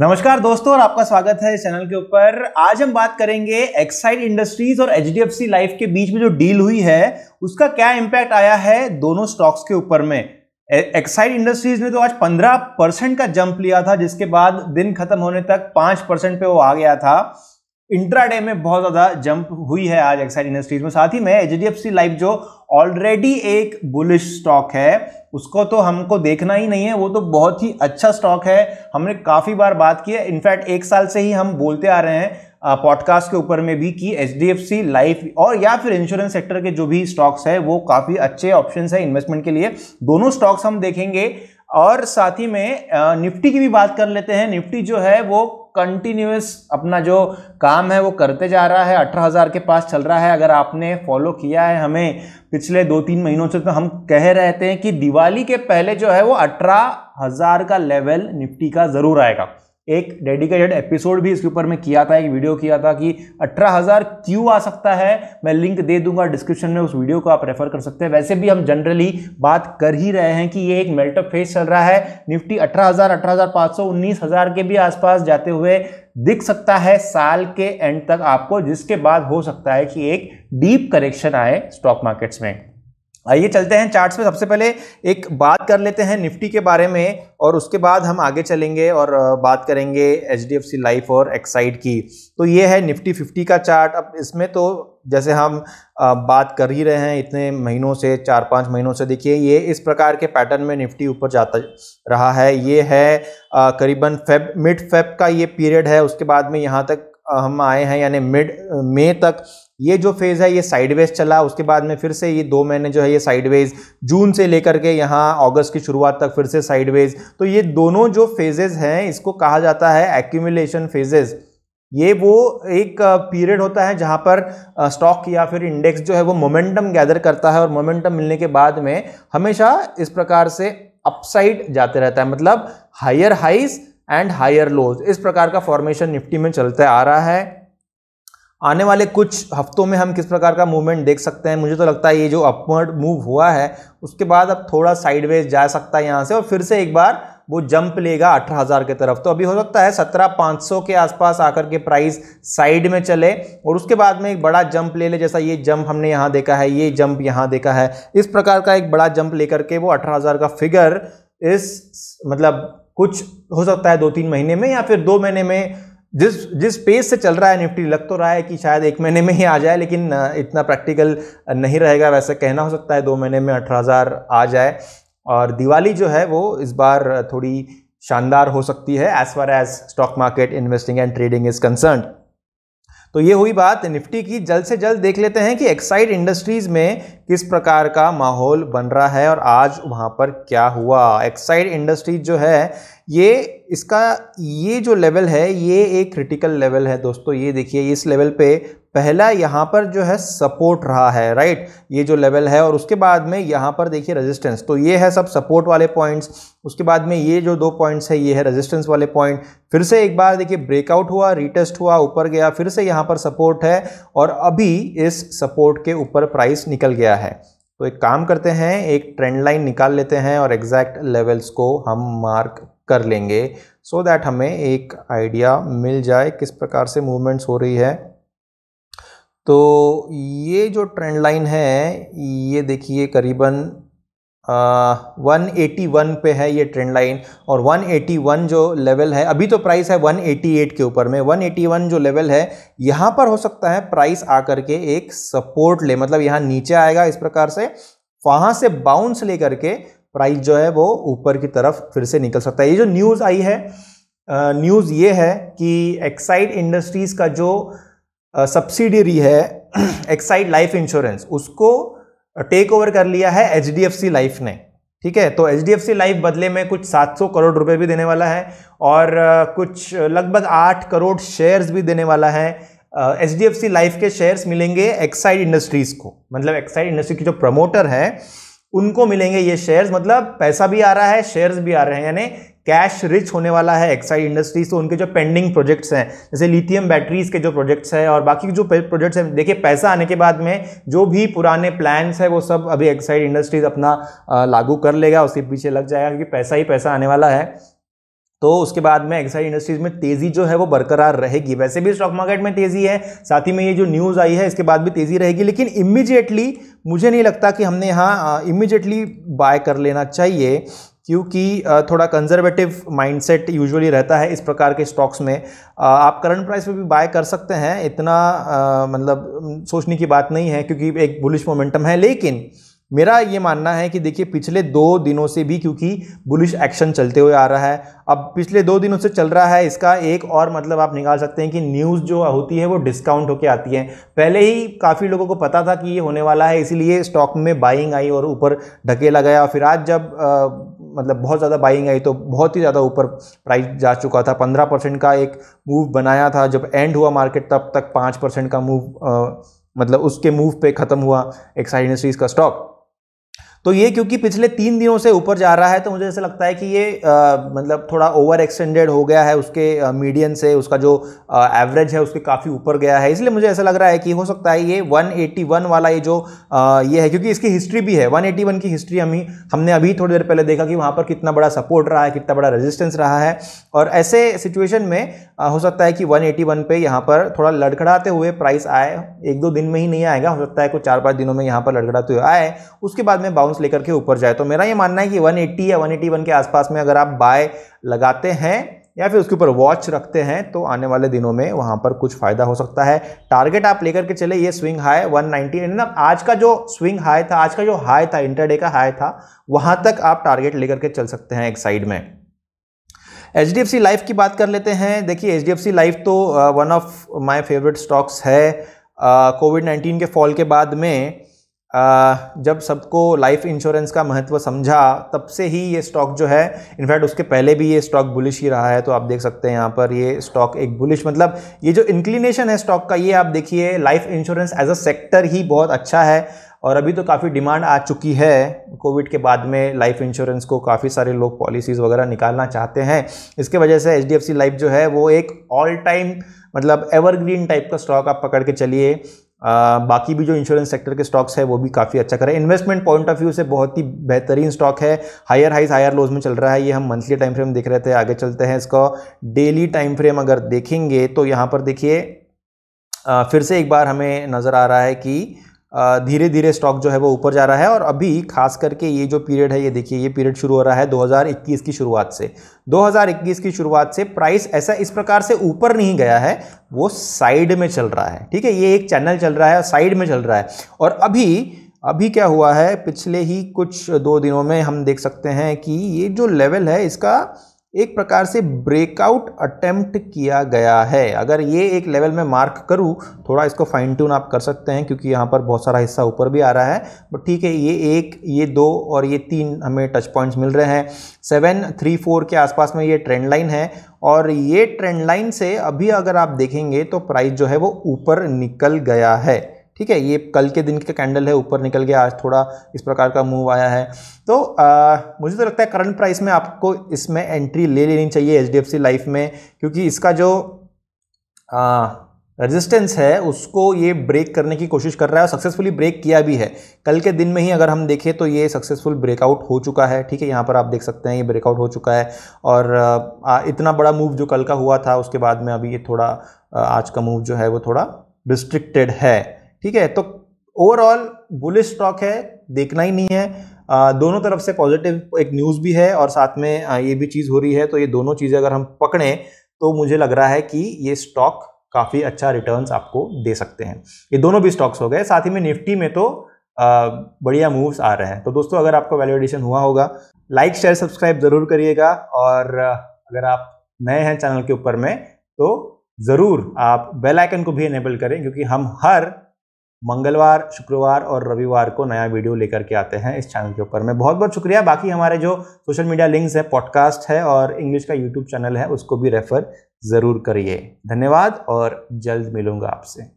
नमस्कार दोस्तों और आपका स्वागत है इस चैनल के ऊपर आज हम बात करेंगे एक्साइड इंडस्ट्रीज और एच लाइफ के बीच में जो डील हुई है उसका क्या इंपैक्ट आया है दोनों स्टॉक्स के ऊपर में एक्साइड इंडस्ट्रीज ने तो आज 15 परसेंट का जंप लिया था जिसके बाद दिन खत्म होने तक 5 परसेंट पे वो आ गया था इंट्राडे में बहुत ज़्यादा जंप हुई है आज एक्साइड इंडस्ट्रीज में साथ ही में एच डी लाइफ जो ऑलरेडी एक बुलिश स्टॉक है उसको तो हमको देखना ही नहीं है वो तो बहुत ही अच्छा स्टॉक है हमने काफ़ी बार बात की है इनफैक्ट एक साल से ही हम बोलते आ रहे हैं पॉडकास्ट के ऊपर में भी कि एच लाइफ और या फिर इंश्योरेंस सेक्टर के जो भी स्टॉक्स है वो काफ़ी अच्छे ऑप्शन है इन्वेस्टमेंट के लिए दोनों स्टॉक्स हम देखेंगे और साथ ही में निफ्टी की भी बात कर लेते हैं निफ्टी जो है वो कंटिन्यूस अपना जो काम है वो करते जा रहा है अठारह हज़ार के पास चल रहा है अगर आपने फॉलो किया है हमें पिछले दो तीन महीनों से तो हम कह रहे थे कि दिवाली के पहले जो है वो अठारह हज़ार का लेवल निफ्टी का ज़रूर आएगा एक डेडिकेटेड एपिसोड भी इसके ऊपर मैं किया था एक वीडियो किया था कि 18000 क्यों आ सकता है मैं लिंक दे दूंगा डिस्क्रिप्शन में उस वीडियो को आप रेफर कर सकते हैं वैसे भी हम जनरली बात कर ही रहे हैं कि ये एक मेल्टअप फेज चल रहा है निफ्टी 18000 18500 19000 के भी आसपास जाते हुए दिख सकता है साल के एंड तक आपको जिसके बाद हो सकता है कि एक डीप करेक्शन आए स्टॉक मार्केट्स में आइए चलते हैं चार्ट्स में सबसे पहले एक बात कर लेते हैं निफ्टी के बारे में और उसके बाद हम आगे चलेंगे और बात करेंगे H D F C life और एक्साइड की तो ये है निफ्टी फिफ्टी का चार्ट अब इसमें तो जैसे हम बात कर ही रहे हैं इतने महीनों से चार पाँच महीनों से देखिए ये इस प्रकार के पैटर्न में निफ्टी ऊपर जाता रहा है ये है करीबन फेब मिड फेब का ये पीरियड है उसके बाद में यहाँ तक हम आए हैं यानी मिड मे तक ये जो फेज़ है ये साइडवेज चला उसके बाद में फिर से ये दो महीने जो है ये साइडवेज जून से लेकर के यहाँ अगस्त की शुरुआत तक फिर से साइडवेज तो ये दोनों जो फेजेज़ हैं इसको कहा जाता है एक्यूमुलेशन फेजेज़ ये वो एक पीरियड होता है जहाँ पर स्टॉक या फिर इंडेक्स जो है वो मोमेंटम गैदर करता है और मोमेंटम मिलने के बाद में हमेशा इस प्रकार से अपसाइड जाते रहता है मतलब higher highs and higher lows इस प्रकार का फॉर्मेशन निफ्टी में चलता आ रहा है आने वाले कुछ हफ्तों में हम किस प्रकार का मूवमेंट देख सकते हैं मुझे तो लगता है ये जो अपवर्ड मूव हुआ है उसके बाद अब थोड़ा साइडवेज जा सकता है यहाँ से और फिर से एक बार वो जंप लेगा अठारह हज़ार के तरफ तो अभी हो सकता है सत्रह पाँच सौ के आसपास आकर के प्राइस साइड में चले और उसके बाद में एक बड़ा जंप ले ले जैसा ये जंप हमने यहाँ देखा है ये जंप यहाँ देखा है इस प्रकार का एक बड़ा जंप लेकर के वो अठारह हज़ार का फिगर इस मतलब कुछ हो सकता है दो तीन महीने में या फिर दो महीने में जिस जिस पेज से चल रहा है निफ्टी लग तो रहा है कि शायद एक महीने में ही आ जाए लेकिन इतना प्रैक्टिकल नहीं रहेगा वैसे कहना हो सकता है दो महीने में अठारह आ जाए और दिवाली जो है वो इस बार थोड़ी शानदार हो सकती है as far as stock market investing and trading is concern तो ये हुई बात निफ्टी की जल्द से जल्द देख लेते हैं कि एक्साइड इंडस्ट्रीज़ में किस प्रकार का माहौल बन रहा है और आज वहाँ पर क्या हुआ एक्साइड इंडस्ट्रीज जो है ये इसका ये जो लेवल है ये एक क्रिटिकल लेवल है दोस्तों ये देखिए इस लेवल पे पहला यहाँ पर जो है सपोर्ट रहा है राइट ये जो लेवल है और उसके बाद में यहाँ पर देखिए रेजिस्टेंस तो ये है सब सपोर्ट वाले पॉइंट्स उसके बाद में ये जो दो पॉइंट्स है ये है रेजिस्टेंस वाले पॉइंट फिर से एक बार देखिए ब्रेकआउट हुआ रिटेस्ट हुआ ऊपर गया फिर से यहाँ पर सपोर्ट है और अभी इस सपोर्ट के ऊपर प्राइस निकल गया गया है तो एक काम करते हैं एक ट्रेंड लाइन निकाल लेते हैं और एग्जैक्ट लेवल्स को हम मार्क कर लेंगे सो so दैट हमें एक आइडिया मिल जाए किस प्रकार से मूवमेंट्स हो रही है तो ये जो ट्रेंड लाइन है ये देखिए करीबन वन एटी वन पे है ये ट्रेंड लाइन और वन एटी वन जो लेवल है अभी तो प्राइस है वन एटी एट के ऊपर में वन एटी वन जो लेवल है यहाँ पर हो सकता है प्राइस आकर के एक सपोर्ट ले मतलब यहाँ नीचे आएगा इस प्रकार से वहाँ से बाउंस ले करके प्राइस जो है वो ऊपर की तरफ फिर से निकल सकता है ये जो न्यूज़ आई है न्यूज़ ये है कि एक्साइड इंडस्ट्रीज़ का जो सब्सिडरी है एक्साइड लाइफ इंश्योरेंस उसको टेक ओवर कर लिया है एच लाइफ ने ठीक है तो एच लाइफ बदले में कुछ 700 करोड़ रुपए भी देने वाला है और कुछ लगभग 8 करोड़ शेयर्स भी देने वाला है एच लाइफ के शेयर्स मिलेंगे एक्साइड इंडस्ट्रीज़ को मतलब एक्साइड इंडस्ट्री की जो प्रमोटर है उनको मिलेंगे ये शेयर्स मतलब पैसा भी आ रहा है शेयर्स भी आ रहे हैं यानी कैश रिच होने वाला है एक्साइड इंडस्ट्रीज तो उनके जो पेंडिंग प्रोजेक्ट्स हैं जैसे लिथियम बैटरीज के जो प्रोजेक्ट्स हैं और बाकी जो प्रोजेक्ट्स हैं देखिए पैसा आने के बाद में जो भी पुराने प्लान्स हैं वो सब अभी एक्साइड इंडस्ट्रीज अपना लागू कर लेगा उसके पीछे लग जाएगा क्योंकि पैसा ही पैसा आने वाला है तो उसके बाद में एक्साइड इंडस्ट्रीज में तेजी जो है वो बरकरार रहेगी वैसे भी स्टॉक मार्केट में तेजी है साथ ही में ये जो न्यूज़ आई है इसके बाद भी तेजी रहेगी लेकिन इमीजिएटली मुझे नहीं लगता कि हमने यहाँ इमीजिएटली बाय कर लेना चाहिए क्योंकि थोड़ा कंजर्वेटिव माइंडसेट यूजुअली रहता है इस प्रकार के स्टॉक्स में आप करंट प्राइस पे भी बाय कर सकते हैं इतना मतलब सोचने की बात नहीं है क्योंकि एक बुलिश मोमेंटम है लेकिन मेरा ये मानना है कि देखिए पिछले दो दिनों से भी क्योंकि बुलिश एक्शन चलते हुए आ रहा है अब पिछले दो दिनों से चल रहा है इसका एक और मतलब आप निकाल सकते हैं कि न्यूज़ जो होती है वो डिस्काउंट होकर आती है पहले ही काफ़ी लोगों को पता था कि ये होने वाला है इसीलिए स्टॉक में बाइंग आई और ऊपर ढकेला गया और फिर आज जब आ, मतलब बहुत ज़्यादा बाइंग आई तो बहुत ही ज़्यादा ऊपर प्राइस जा चुका था पंद्रह परसेंट का एक मूव बनाया था जब एंड हुआ मार्केट तब तक पाँच परसेंट का मूव मतलब उसके मूव पे ख़त्म हुआ एक्साइड इंडस्ट्रीज़ का स्टॉक तो ये क्योंकि पिछले तीन दिनों से ऊपर जा रहा है तो मुझे ऐसा लगता है कि ये आ, मतलब थोड़ा ओवर एक्सटेंडेड हो गया है उसके मीडियन से उसका जो एवरेज है उसके काफ़ी ऊपर गया है इसलिए मुझे ऐसा लग रहा है कि हो सकता है ये 181 वाला ये जो आ, ये है क्योंकि इसकी हिस्ट्री भी है 181 की हिस्ट्री हम हमने अभी थोड़ी देर पहले देखा कि वहाँ पर कितना बड़ा सपोर्ट रहा है कितना बड़ा रजिस्टेंस रहा है और ऐसे सिचुएशन में आ, हो सकता है कि वन पे यहाँ पर थोड़ा लड़खड़ाते हुए प्राइस आए एक दो दिन में ही नहीं आएगा हो सकता है कुछ चार पाँच दिनों में यहाँ पर लड़खड़ाते हुए आए उसके बाद में बाउंस बाउंस लेकर के ऊपर जाए तो मेरा ये मानना है कि 180 या 181 के आसपास में अगर आप बाय लगाते हैं या फिर उसके ऊपर वॉच रखते हैं तो आने वाले दिनों में वहाँ पर कुछ फ़ायदा हो सकता है टारगेट आप लेकर के चले ये स्विंग हाई 190 नाइनटी ना आज का जो स्विंग हाई था आज का जो हाई था इंटरडे का हाई था वहाँ तक आप टारगेट लेकर के चल सकते हैं एक साइड में एच डी लाइफ की बात कर लेते हैं देखिए एच डी लाइफ तो one of my favourite stocks है कोविड uh, नाइन्टीन के फॉल के बाद में जब सबको लाइफ इंश्योरेंस का महत्व समझा तब से ही ये स्टॉक जो है इनफैक्ट उसके पहले भी ये स्टॉक बुलिश ही रहा है तो आप देख सकते हैं यहाँ पर ये स्टॉक एक बुलिश मतलब ये जो इंक्लिनेशन है स्टॉक का ये आप देखिए life insurance as a sector ही बहुत अच्छा है और अभी तो काफ़ी डिमांड आ चुकी है कोविड के बाद में लाइफ इंश्योरेंस को काफ़ी सारे लोग पॉलिसीज़ वगैरह निकालना चाहते हैं इसके वजह से एच लाइफ जो है वो एक ऑल टाइम मतलब एवरग्रीन टाइप का स्टॉक आप पकड़ के चलिए बाकी भी जो इंश्योरेंस सेक्टर के स्टॉक्स है वो भी काफ़ी अच्छा कर रहे हैं इन्वेस्टमेंट पॉइंट ऑफ व्यू से बहुत ही बेहतरीन स्टॉक है हायर हाइज हायर लोज में चल रहा है ये हम मंथली टाइम फ्रेम देख रहे थे आगे चलते हैं इसका डेली टाइम फ्रेम अगर देखेंगे तो यहाँ पर देखिए फिर से एक बार हमें नज़र आ रहा है कि धीरे धीरे स्टॉक जो है वो ऊपर जा रहा है और अभी खास करके ये जो पीरियड है ये देखिए ये पीरियड शुरू हो रहा है 2021 की शुरुआत से 2021 की शुरुआत से प्राइस ऐसा इस प्रकार से ऊपर नहीं गया है वो साइड में चल रहा है ठीक है ये एक चैनल चल रहा है और साइड में चल रहा है और अभी अभी क्या हुआ है पिछले ही कुछ दो दिनों में हम देख सकते हैं कि ये जो लेवल है इसका एक प्रकार से ब्रेकआउट अटेम्प्ट किया गया है अगर ये एक लेवल में मार्क करूँ थोड़ा इसको फाइन ट्यून आप कर सकते हैं क्योंकि यहाँ पर बहुत सारा हिस्सा ऊपर भी आ रहा है बट ठीक है ये एक ये दो और ये तीन हमें टच पॉइंट्स मिल रहे हैं सेवन थ्री फोर के आसपास में ये ट्रेंड लाइन है और ये ट्रेंड लाइन से अभी अगर आप देखेंगे तो प्राइस जो है वो ऊपर निकल गया है ठीक है ये कल के दिन का कैंडल है ऊपर निकल गया आज थोड़ा इस प्रकार का मूव आया है तो आ, मुझे तो लगता है करंट प्राइस में आपको इसमें एंट्री ले लेनी चाहिए एच लाइफ में क्योंकि इसका जो रेजिस्टेंस है उसको ये ब्रेक करने की कोशिश कर रहा है और सक्सेसफुली ब्रेक किया भी है कल के दिन में ही अगर हम देखें तो ये सक्सेसफुल ब्रेकआउट हो चुका है ठीक है यहाँ पर आप देख सकते हैं ये ब्रेकआउट हो चुका है और आ, इतना बड़ा मूव जो कल का हुआ था उसके बाद में अभी ये थोड़ा आज का मूव जो है वो थोड़ा रिस्ट्रिक्टेड है ठीक है तो ओवरऑल बुलिश स्टॉक है देखना ही नहीं है आ, दोनों तरफ से पॉजिटिव एक न्यूज़ भी है और साथ में आ, ये भी चीज़ हो रही है तो ये दोनों चीज़ें अगर हम पकड़ें तो मुझे लग रहा है कि ये स्टॉक काफ़ी अच्छा रिटर्न्स आपको दे सकते हैं ये दोनों भी स्टॉक्स हो गए साथ ही में निफ्टी में तो आ, बढ़िया मूव्स आ रहे हैं तो दोस्तों अगर आपको वैल्यू एडिशन हुआ होगा लाइक शेयर सब्सक्राइब ज़रूर करिएगा और अगर आप नए हैं चैनल के ऊपर में तो ज़रूर आप बेल आइकन को भी इनेबल करें क्योंकि हम हर मंगलवार शुक्रवार और रविवार को नया वीडियो लेकर के आते हैं इस चैनल के ऊपर मैं बहुत बहुत शुक्रिया बाकी हमारे जो सोशल मीडिया लिंक्स है पॉडकास्ट है और इंग्लिश का यूट्यूब चैनल है उसको भी रेफ़र ज़रूर करिए धन्यवाद और जल्द मिलूँगा आपसे